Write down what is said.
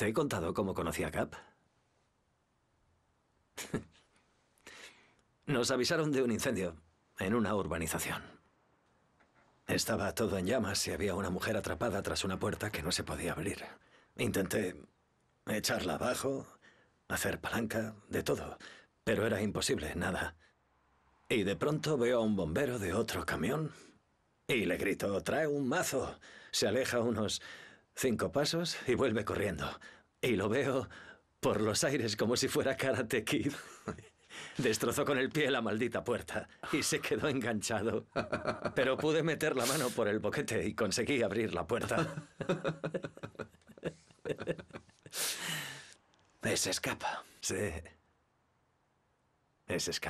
¿Te he contado cómo conocí a Cap? Nos avisaron de un incendio en una urbanización. Estaba todo en llamas y había una mujer atrapada tras una puerta que no se podía abrir. Intenté echarla abajo, hacer palanca, de todo, pero era imposible, nada. Y de pronto veo a un bombero de otro camión y le grito, trae un mazo. Se aleja unos Cinco pasos y vuelve corriendo. Y lo veo por los aires como si fuera Karate Kid. Destrozó con el pie la maldita puerta y se quedó enganchado. Pero pude meter la mano por el boquete y conseguí abrir la puerta. Se escapa. Sí. Es escapa.